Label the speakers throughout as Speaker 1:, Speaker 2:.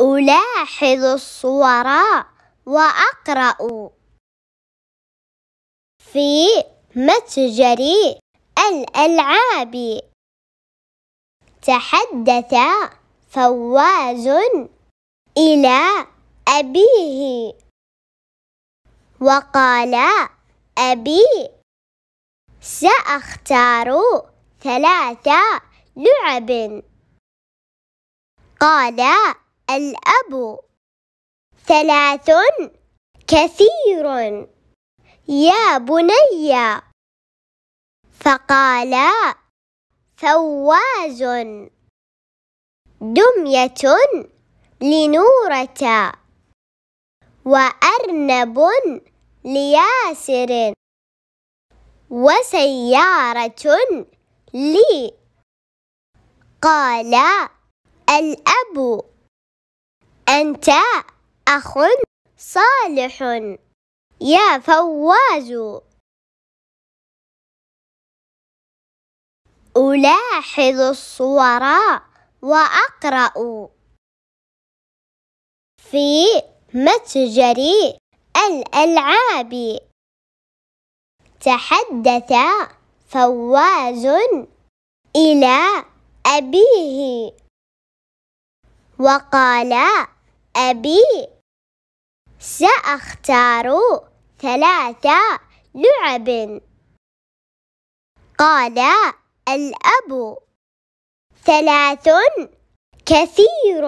Speaker 1: ألاحظ الصور وأقرأ في متجر الألعاب تحدث فواز إلى أبيه وقال أبي سأختار ثلاث لعب قال الأب ثلاث كثير يا بني فقال فواز دمية لنورة وأرنب لياسر وسيارة لي قال الأب أنت أخ صالح يا فواز ألاحظ الصور وأقرأ في متجر الألعاب تحدث فواز إلى أبيه وقال أبي سأختار ثلاث لعب قال الأب ثلاث كثير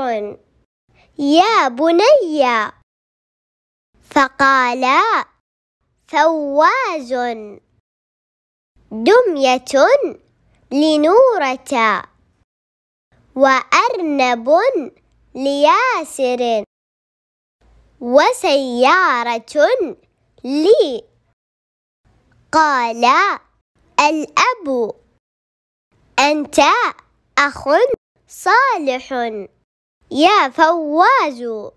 Speaker 1: يا بني فقال فواز دمية لنورة وأرنب لياسر وسيارة لي قال الأب أنت أخ صالح يا فواز